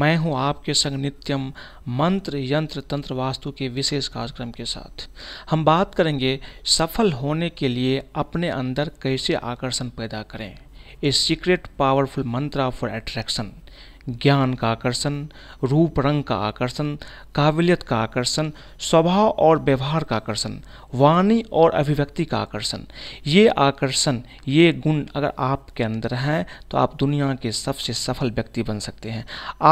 मैं हूं आपके संग नित्यम मंत्र यंत्र तंत्र वास्तु के विशेष कार्यक्रम के साथ हम बात करेंगे सफल होने के लिए अपने अंदर कैसे आकर्षण पैदा करें a secret powerful mantra for attraction ज्ञान का आकर्षण रूप रंग का आकर्षण काबिलियत का आकर्षण स्वभाव और व्यवहार का आकर्षण वाणी और अभिव्यक्ति का आकर्षण ये आकर्षण ये गुण अगर आपके अंदर हैं तो आप दुनिया के सबसे सफल व्यक्ति बन सकते हैं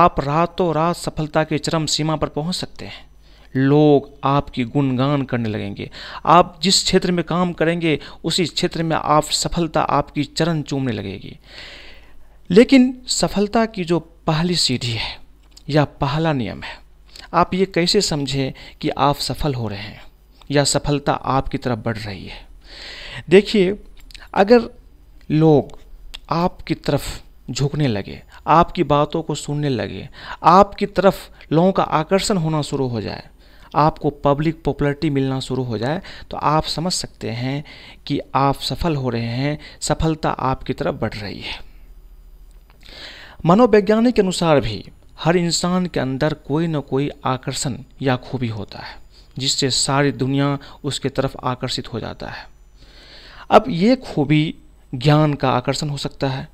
आप रातों रात सफलता के चरम सीमा पर पहुंच सकते हैं लोग आपकी गुणगान करने लगेंगे आप जिस क्षेत्र में काम करेंगे उसी क्षेत्र में आप सफलता आपकी चरण चूमने लगेगी लेकिन सफलता की जो पहली सीढ़ी है या पहला नियम है आप ये कैसे समझें कि आप सफल हो रहे हैं या सफलता आपकी तरफ बढ़ रही है देखिए अगर लोग आपकी तरफ झुकने लगे आपकी बातों को सुनने लगे आपकी तरफ लोगों का आकर्षण होना शुरू हो जाए आपको पब्लिक पॉपुलरिटी मिलना शुरू हो जाए तो आप समझ सकते हैं कि आप सफल हो रहे हैं सफलता आपकी तरफ बढ़ रही है मनोवैज्ञानिक के अनुसार भी हर इंसान के अंदर कोई न कोई आकर्षण या खूबी होता है जिससे सारी दुनिया उसके तरफ आकर्षित हो जाता है अब ये खूबी ज्ञान का आकर्षण हो सकता है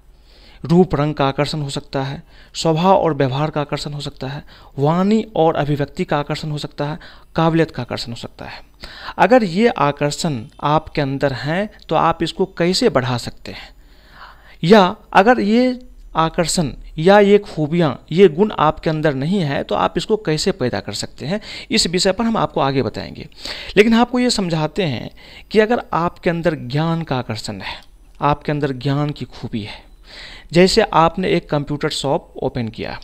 रूप रंग का आकर्षण हो सकता है स्वभाव और व्यवहार का आकर्षण हो सकता है वाणी और अभिव्यक्ति का आकर्षण हो सकता है काबिलियत का आकर्षण हो सकता है अगर ये आकर्षण आपके अंदर हैं तो आप इसको कैसे बढ़ा सकते हैं या अगर ये आकर्षण या ये खूबियाँ ये गुण आपके अंदर नहीं है तो आप इसको कैसे पैदा कर सकते हैं इस विषय पर हम आपको आगे बताएंगे लेकिन आपको ये समझाते हैं कि अगर आपके अंदर ज्ञान का आकर्षण है आपके अंदर ज्ञान की खूबी है जैसे आपने एक कंप्यूटर शॉप ओपन किया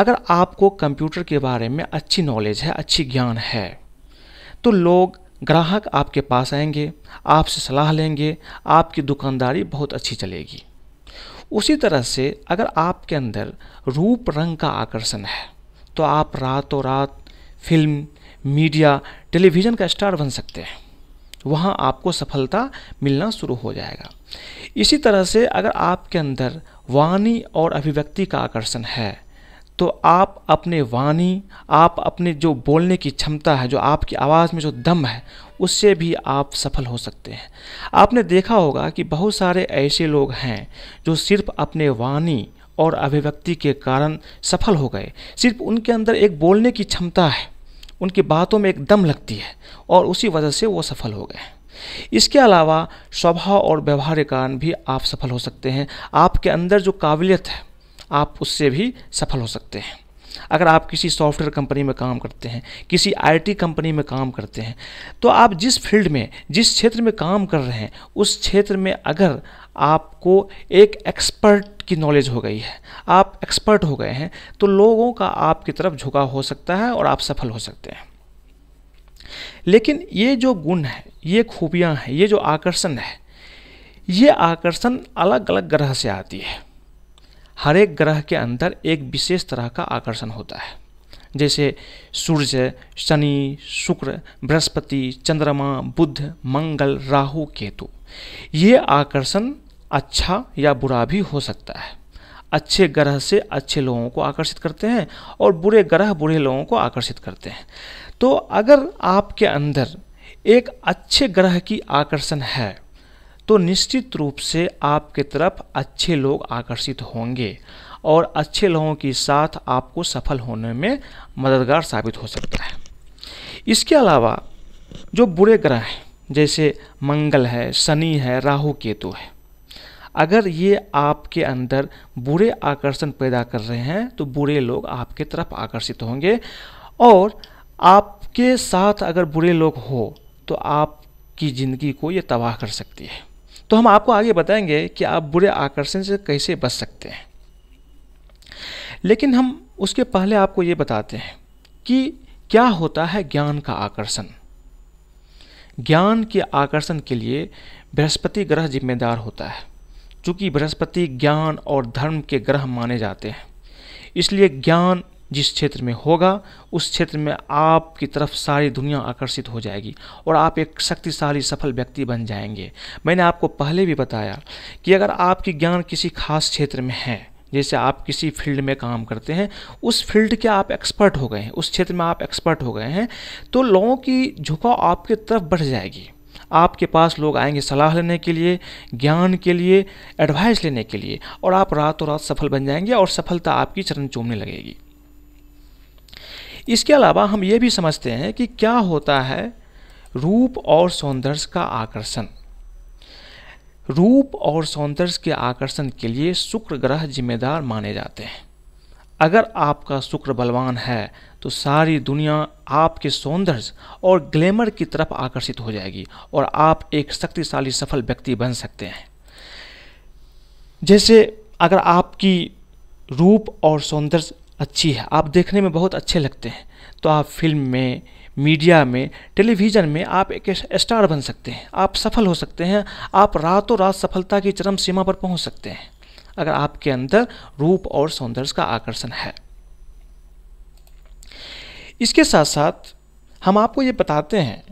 अगर आपको कंप्यूटर के बारे में अच्छी नॉलेज है अच्छी ज्ञान है तो लोग ग्राहक आपके पास आएंगे आपसे सलाह लेंगे आपकी दुकानदारी बहुत अच्छी चलेगी उसी तरह से अगर आपके अंदर रूप रंग का आकर्षण है तो आप रातों रात फिल्म मीडिया टेलीविज़न का स्टार बन सकते हैं वहाँ आपको सफलता मिलना शुरू हो जाएगा इसी तरह से अगर आपके अंदर वाणी और अभिव्यक्ति का आकर्षण है तो आप अपने वाणी आप अपने जो बोलने की क्षमता है जो आपकी आवाज़ में जो दम है उससे भी आप सफल हो सकते हैं आपने देखा होगा कि बहुत सारे ऐसे लोग हैं जो सिर्फ अपने वाणी और अभिव्यक्ति के कारण सफल हो गए सिर्फ उनके अंदर एक बोलने की क्षमता है उनकी बातों में एक दम लगती है और उसी वजह से वो सफल हो गए इसके अलावा स्वभाव और व्यवहार के कारण भी आप सफल हो सकते हैं आपके अंदर जो काबिलियत है आप उससे भी सफल हो सकते हैं अगर आप किसी सॉफ्टवेयर कंपनी में काम करते हैं किसी आईटी कंपनी में काम करते हैं तो आप जिस फील्ड में जिस क्षेत्र में काम कर रहे हैं उस क्षेत्र में अगर आपको एक एक्सपर्ट की नॉलेज हो गई है आप एक्सपर्ट हो गए हैं तो लोगों का आपकी तरफ झुकाव हो सकता है और आप सफल हो सकते हैं लेकिन ये जो गुण है ये खूबियाँ हैं ये जो आकर्षण है ये आकर्षण अलग अलग ग्रह से आती है हर एक ग्रह के अंदर एक विशेष तरह का आकर्षण होता है जैसे सूर्य शनि शुक्र बृहस्पति चंद्रमा बुध मंगल राहु केतु ये आकर्षण अच्छा या बुरा भी हो सकता है अच्छे ग्रह से अच्छे लोगों को आकर्षित करते हैं और बुरे ग्रह बुरे लोगों को आकर्षित करते हैं तो अगर आपके अंदर एक अच्छे ग्रह की आकर्षण है तो निश्चित रूप से आपके तरफ अच्छे लोग आकर्षित होंगे और अच्छे लोगों के साथ आपको सफल होने में मददगार साबित हो सकता है इसके अलावा जो बुरे ग्रह हैं जैसे मंगल है शनि है राहु केतु है अगर ये आपके अंदर बुरे आकर्षण पैदा कर रहे हैं तो बुरे लोग आपके तरफ आकर्षित होंगे और आपके साथ अगर बुरे लोग हो तो आपकी ज़िंदगी को ये तबाह कर सकती है तो हम आपको आगे बताएंगे कि आप बुरे आकर्षण से कैसे बच सकते हैं लेकिन हम उसके पहले आपको ये बताते हैं कि क्या होता है ज्ञान का आकर्षण ज्ञान के आकर्षण के लिए बृहस्पति ग्रह जिम्मेदार होता है चूँकि बृहस्पति ज्ञान और धर्म के ग्रह माने जाते हैं इसलिए ज्ञान जिस क्षेत्र में होगा उस क्षेत्र में आपकी तरफ सारी दुनिया आकर्षित हो जाएगी और आप एक शक्तिशाली सफल व्यक्ति बन जाएंगे मैंने आपको पहले भी बताया कि अगर आपकी ज्ञान किसी खास क्षेत्र में है जैसे आप किसी फील्ड में काम करते हैं उस फील्ड के आप एक्सपर्ट हो गए हैं उस क्षेत्र में आप एक्सपर्ट हो गए हैं तो लोगों की झुकाव आपके तरफ बढ़ जाएगी आपके पास लोग आएंगे सलाह लेने के लिए ज्ञान के लिए एडवाइस लेने के लिए और आप रातों रात सफल बन जाएंगे और सफलता आपकी चरण चूमने लगेगी इसके अलावा हम ये भी समझते हैं कि क्या होता है रूप और सौंदर्य का आकर्षण रूप और सौंदर्य के आकर्षण के लिए शुक्र ग्रह जिम्मेदार माने जाते हैं अगर आपका शुक्र बलवान है तो सारी दुनिया आपके सौंदर्य और ग्लैमर की तरफ आकर्षित हो जाएगी और आप एक शक्तिशाली सफल व्यक्ति बन सकते हैं जैसे अगर आपकी रूप और सौंदर्य अच्छी है आप देखने में बहुत अच्छे लगते हैं तो आप फिल्म में मीडिया में टेलीविज़न में आप एक स्टार बन सकते हैं आप सफल हो सकते हैं आप रातों रात सफलता की चरम सीमा पर पहुंच सकते हैं अगर आपके अंदर रूप और सौंदर्य का आकर्षण है इसके साथ साथ हम आपको ये बताते हैं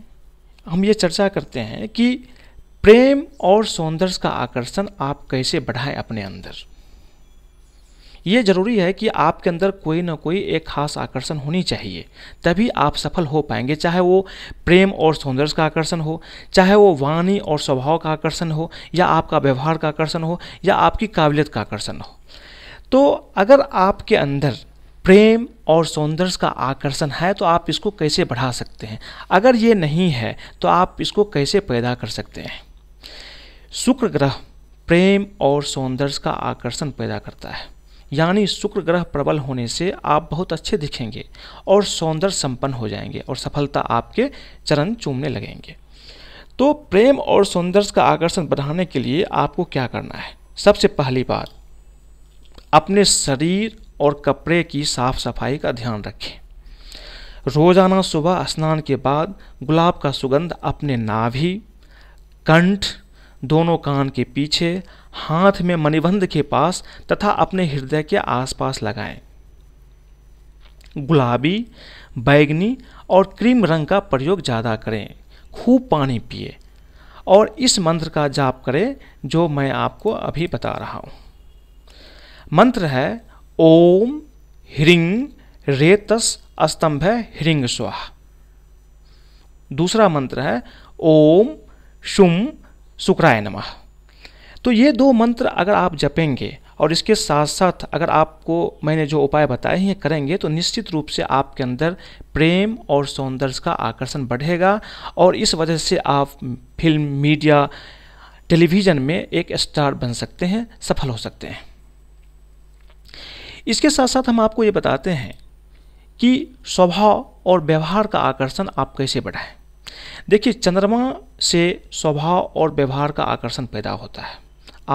हम ये चर्चा करते हैं कि प्रेम और सौंदर्य का आकर्षण आप कैसे बढ़ाएं अपने अंदर ये ज़रूरी है कि आपके अंदर कोई ना कोई एक खास आकर्षण होनी चाहिए तभी आप सफल हो पाएंगे चाहे वो प्रेम और सौंदर्य का आकर्षण हो चाहे वो वाणी और स्वभाव का आकर्षण हो या आपका व्यवहार का आकर्षण हो या आपकी काबिलियत का आकर्षण हो तो अगर आपके अंदर प्रेम और सौंदर्य का आकर्षण है तो आप इसको कैसे बढ़ा सकते हैं अगर ये नहीं है तो आप इसको कैसे पैदा कर सकते हैं शुक्र ग्रह प्रेम और सौंदर्य का आकर्षण पैदा करता है यानी शुक्र ग्रह प्रबल होने से आप बहुत अच्छे दिखेंगे और सौंदर्य संपन्न हो जाएंगे और सफलता आपके चरण चूमने लगेंगे तो प्रेम और सौंदर्य का आकर्षण बढ़ाने के लिए आपको क्या करना है सबसे पहली बात अपने शरीर और कपड़े की साफ सफाई का ध्यान रखें रोज़ाना सुबह स्नान के बाद गुलाब का सुगंध अपने नाभि कंठ दोनों कान के पीछे हाथ में मणिबंध के पास तथा अपने हृदय के आसपास लगाएं। गुलाबी बैगनी और क्रीम रंग का प्रयोग ज़्यादा करें खूब पानी पिए और इस मंत्र का जाप करें जो मैं आपको अभी बता रहा हूँ मंत्र है ओम ह्रिंग रेतस अस्तंभ ह्रिंग स्वाहा दूसरा मंत्र है ओम शुम शुक्राय नम तो ये दो मंत्र अगर आप जपेंगे और इसके साथ साथ अगर आपको मैंने जो उपाय बताए हैं करेंगे तो निश्चित रूप से आपके अंदर प्रेम और सौंदर्य का आकर्षण बढ़ेगा और इस वजह से आप फिल्म मीडिया टेलीविज़न में एक स्टार बन सकते हैं सफल हो सकते हैं इसके साथ साथ हम आपको ये बताते हैं कि स्वभाव और व्यवहार का आकर्षण आप कैसे बढ़ाएं देखिए चंद्रमा से स्वभाव और व्यवहार का आकर्षण पैदा होता है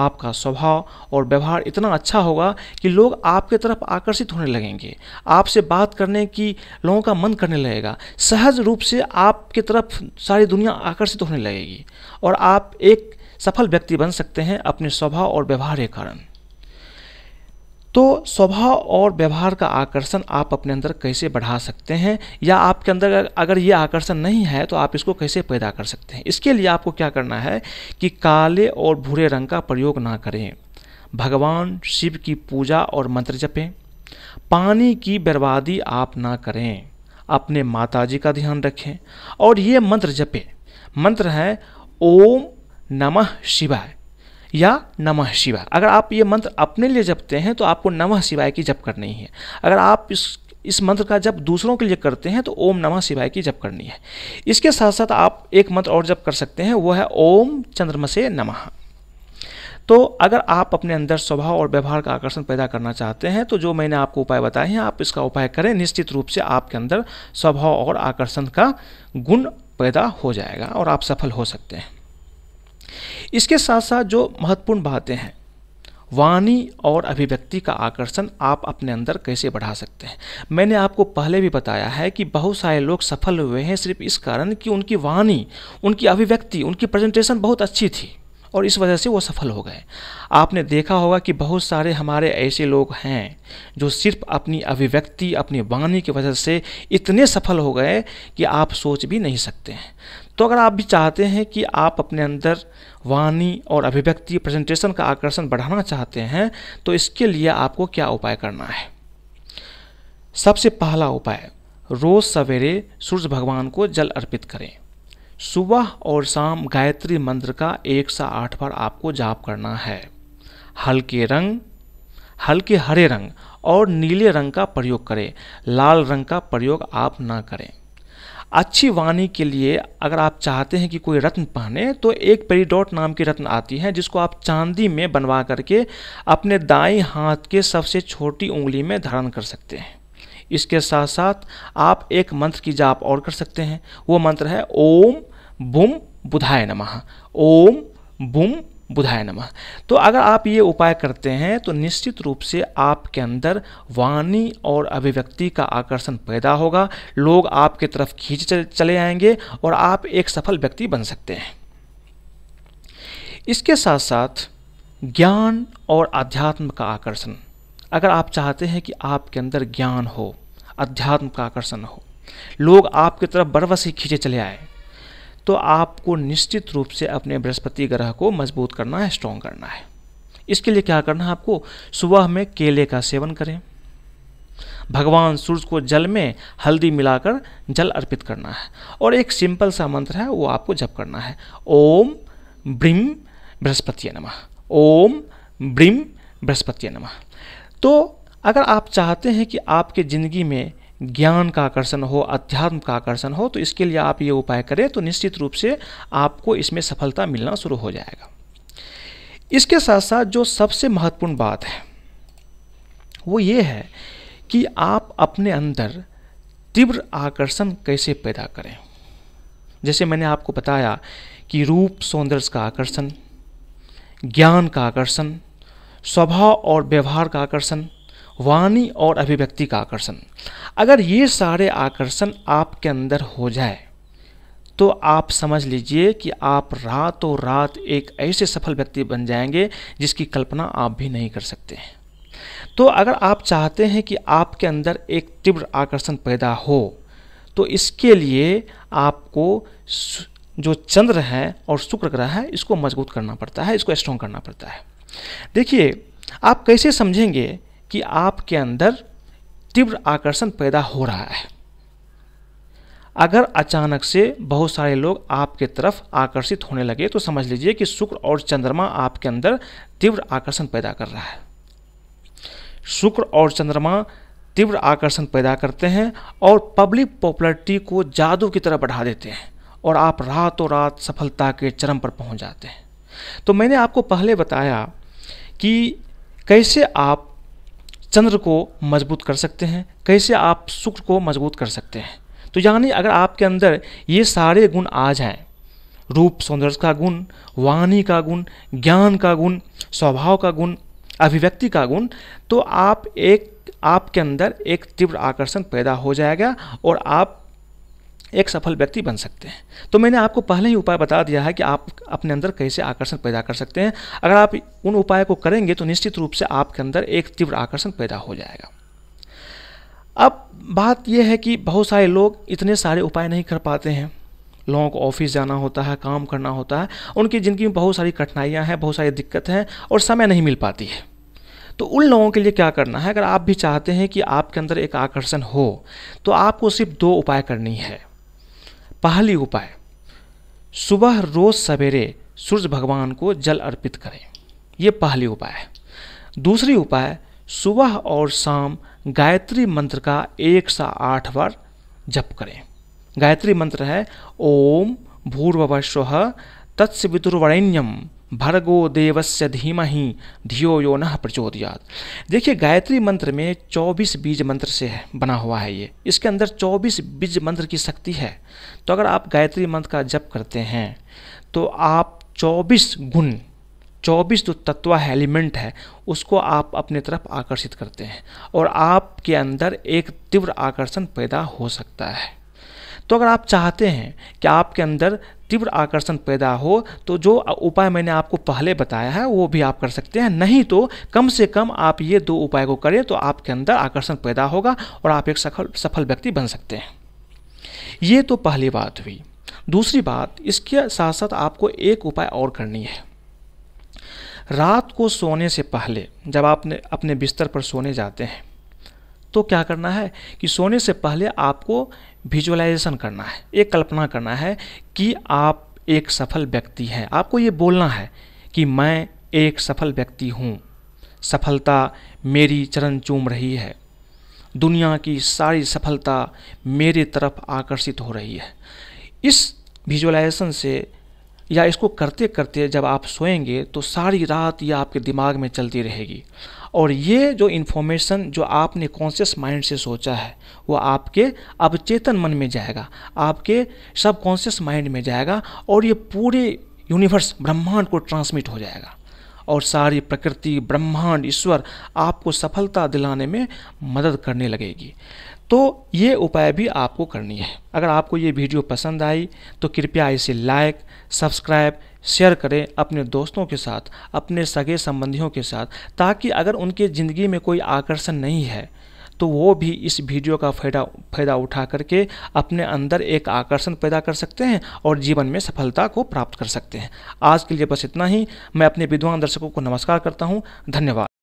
आपका स्वभाव और व्यवहार इतना अच्छा होगा कि लोग आपके तरफ आकर्षित होने लगेंगे आपसे बात करने की लोगों का मन करने लगेगा सहज रूप से आपके तरफ सारी दुनिया आकर्षित होने लगेगी और आप एक सफल व्यक्ति बन सकते हैं अपने स्वभाव और व्यवहार के कारण तो स्वभाव और व्यवहार का आकर्षण आप अपने अंदर कैसे बढ़ा सकते हैं या आपके अंदर अगर ये आकर्षण नहीं है तो आप इसको कैसे पैदा कर सकते हैं इसके लिए आपको क्या करना है कि काले और भूरे रंग का प्रयोग ना करें भगवान शिव की पूजा और मंत्र जपें पानी की बर्बादी आप ना करें अपने माताजी का ध्यान रखें और ये मंत्र जपें मंत्र है ओम नमः शिवाय या नमः शिवाय अगर आप ये मंत्र अपने लिए जपते हैं तो आपको नमः शिवाय की जप करनी है अगर आप इस इस मंत्र का जब दूसरों के लिए करते हैं तो ओम नमः शिवाय की जप करनी है इसके साथ साथ आप एक मंत्र और जप कर सकते हैं वो है ओम चंद्रमसे नमः तो अगर आप अपने अंदर स्वभाव और व्यवहार का आकर्षण पैदा करना चाहते हैं तो जो मैंने आपको उपाय बताए हैं आप इसका उपाय करें निश्चित रूप से आपके अंदर स्वभाव और आकर्षण का गुण पैदा हो जाएगा और आप सफल हो सकते हैं इसके साथ साथ जो महत्वपूर्ण बातें हैं वाणी और अभिव्यक्ति का आकर्षण आप अपने अंदर कैसे बढ़ा सकते हैं मैंने आपको पहले भी बताया है कि बहुत सारे लोग सफल हुए हैं सिर्फ इस कारण कि उनकी वाणी उनकी अभिव्यक्ति उनकी प्रेजेंटेशन बहुत अच्छी थी और इस वजह से वो सफल हो गए आपने देखा होगा कि बहुत सारे हमारे ऐसे लोग हैं जो सिर्फ अपनी अभिव्यक्ति अपनी वाणी की वजह से इतने सफल हो गए कि आप सोच भी नहीं सकते हैं तो अगर आप भी चाहते हैं कि आप अपने अंदर वाणी और अभिव्यक्ति प्रेजेंटेशन का आकर्षण बढ़ाना चाहते हैं तो इसके लिए आपको क्या उपाय करना है सबसे पहला उपाय रोज़ सवेरे सूर्य भगवान को जल अर्पित करें सुबह और शाम गायत्री मंत्र का एक सा आठ बार आपको जाप करना है हल्के रंग हल्के हरे रंग और नीले रंग का प्रयोग करें लाल रंग का प्रयोग आप ना करें अच्छी वाणी के लिए अगर आप चाहते हैं कि कोई रत्न पहने तो एक पेरीडॉट नाम की रत्न आती है जिसको आप चांदी में बनवा करके अपने दाएं हाथ के सबसे छोटी उंगली में धारण कर सकते हैं इसके साथ साथ आप एक मंत्र की जाप और कर सकते हैं वो मंत्र है ओम बुम बुधाय नमः ओम बुम बुधाय नमः तो अगर आप ये उपाय करते हैं तो निश्चित रूप से आपके अंदर वाणी और अभिव्यक्ति का आकर्षण पैदा होगा लोग आपके तरफ खींच चले आएंगे और आप एक सफल व्यक्ति बन सकते हैं इसके साथ साथ ज्ञान और अध्यात्म का आकर्षण अगर आप चाहते हैं कि आपके अंदर ज्ञान हो अध्यात्म का आकर्षण हो लोग आपकी तरफ बरबस ही खींचे चले आए तो आपको निश्चित रूप से अपने बृहस्पति ग्रह को मजबूत करना है स्ट्रॉन्ग करना है इसके लिए क्या करना है आपको सुबह में केले का सेवन करें भगवान सूर्य को जल में हल्दी मिलाकर जल अर्पित करना है और एक सिंपल सा मंत्र है वो आपको जप करना है ओम ब्रिम बृहस्पति नमः ओम ब्रिम बृहस्पति नमः तो अगर आप चाहते हैं कि आपके ज़िंदगी में ज्ञान का आकर्षण हो अध्यात्म का आकर्षण हो तो इसके लिए आप ये उपाय करें तो निश्चित रूप से आपको इसमें सफलता मिलना शुरू हो जाएगा इसके साथ साथ जो सबसे महत्वपूर्ण बात है वो ये है कि आप अपने अंदर तीव्र आकर्षण कैसे पैदा करें जैसे मैंने आपको बताया कि रूप सौंदर्य का आकर्षण ज्ञान का आकर्षण स्वभाव और व्यवहार का आकर्षण वाणी और अभिव्यक्ति का आकर्षण अगर ये सारे आकर्षण आपके अंदर हो जाए तो आप समझ लीजिए कि आप रातों रात एक ऐसे सफल व्यक्ति बन जाएंगे जिसकी कल्पना आप भी नहीं कर सकते हैं तो अगर आप चाहते हैं कि आपके अंदर एक तीव्र आकर्षण पैदा हो तो इसके लिए आपको जो चंद्र है और शुक्र ग्रह है इसको मजबूत करना पड़ता है इसको स्ट्रॉन्ग करना पड़ता है देखिए आप कैसे समझेंगे कि आपके अंदर तीव्र आकर्षण पैदा हो रहा है अगर अचानक से बहुत सारे लोग आपके तरफ आकर्षित होने लगे तो समझ लीजिए कि शुक्र और चंद्रमा आपके अंदर तीव्र आकर्षण पैदा कर रहा है शुक्र और चंद्रमा तीव्र आकर्षण पैदा करते हैं और पब्लिक पॉपुलरिटी को जादू की तरह बढ़ा देते हैं और आप रातों रात सफलता के चरम पर पहुंच जाते हैं तो मैंने आपको पहले बताया कि कैसे आप चंद्र को मजबूत कर सकते हैं कैसे आप शुक्र को मजबूत कर सकते हैं तो यानी अगर आपके अंदर ये सारे गुण आ जाएं रूप सौंदर्य का गुण वाणी का गुण ज्ञान का गुण स्वभाव का गुण अभिव्यक्ति का गुण तो आप एक आपके अंदर एक तीव्र आकर्षण पैदा हो जाएगा और आप एक सफल व्यक्ति बन सकते हैं तो मैंने आपको पहले ही उपाय बता दिया है कि आप अपने अंदर कैसे आकर्षण पैदा कर सकते हैं अगर आप उन उपाय को करेंगे तो निश्चित रूप से आपके अंदर एक तीव्र आकर्षण पैदा हो जाएगा अब बात यह है कि बहुत सारे लोग इतने सारे उपाय नहीं कर पाते हैं लोगों को ऑफिस जाना होता है काम करना होता है उनकी ज़िंदगी में बहुत सारी कठिनाइयाँ हैं बहुत सारी दिक्कत हैं और समय नहीं मिल पाती है तो उन लोगों के लिए क्या करना है अगर आप भी चाहते हैं कि आपके अंदर एक आकर्षण हो तो आपको सिर्फ दो उपाय करनी है पहली उपाय सुबह रोज सवेरे सूर्य भगवान को जल अर्पित करें यह पहली उपाय है दूसरी उपाय सुबह और शाम गायत्री मंत्र का एक सा आठ बार जप करें गायत्री मंत्र है ओम भूर्भवस्व तत्सवितुर्वरेण्यम भर्गो देवस्य धीमहि धियो यो न प्रचोदयात देखिए गायत्री मंत्र में 24 बीज मंत्र से है बना हुआ है ये इसके अंदर 24 बीज मंत्र की शक्ति है तो अगर आप गायत्री मंत्र का जप करते हैं तो आप 24 गुण 24 जो तत्व है एलिमेंट है उसको आप अपने तरफ आकर्षित करते हैं और आपके अंदर एक तीव्र आकर्षण पैदा हो सकता है तो अगर आप चाहते हैं कि आपके अंदर तीव्र आकर्षण पैदा हो तो जो उपाय मैंने आपको पहले बताया है वो भी आप कर सकते हैं नहीं तो कम से कम आप ये दो उपाय को करें तो आपके अंदर आकर्षण पैदा होगा और आप एक सफल सफल व्यक्ति बन सकते हैं ये तो पहली बात हुई दूसरी बात इसके साथ साथ आपको एक उपाय और करनी है रात को सोने से पहले जब आप अपने बिस्तर पर सोने जाते हैं तो क्या करना है कि सोने से पहले आपको विजुअलाइजेशन करना है एक कल्पना करना है कि आप एक सफल व्यक्ति हैं आपको ये बोलना है कि मैं एक सफल व्यक्ति हूँ सफलता मेरी चरण चूम रही है दुनिया की सारी सफलता मेरे तरफ आकर्षित हो रही है इस विजुअलाइजेशन से या इसको करते करते जब आप सोएंगे तो सारी रात ये आपके दिमाग में चलती रहेगी और ये जो इन्फॉर्मेशन जो आपने कॉन्शियस माइंड से सोचा है वो आपके अवचेतन मन में जाएगा आपके सब कॉन्शियस माइंड में जाएगा और ये पूरे यूनिवर्स ब्रह्मांड को ट्रांसमिट हो जाएगा और सारी प्रकृति ब्रह्मांड ईश्वर आपको सफलता दिलाने में मदद करने लगेगी तो ये उपाय भी आपको करनी है अगर आपको ये वीडियो पसंद आई तो कृपया इसे लाइक सब्सक्राइब शेयर करें अपने दोस्तों के साथ अपने सगे संबंधियों के साथ ताकि अगर उनके ज़िंदगी में कोई आकर्षण नहीं है तो वो भी इस वीडियो का फायदा फायदा उठा करके अपने अंदर एक आकर्षण पैदा कर सकते हैं और जीवन में सफलता को प्राप्त कर सकते हैं आज के लिए बस इतना ही मैं अपने विद्वान दर्शकों को नमस्कार करता हूँ धन्यवाद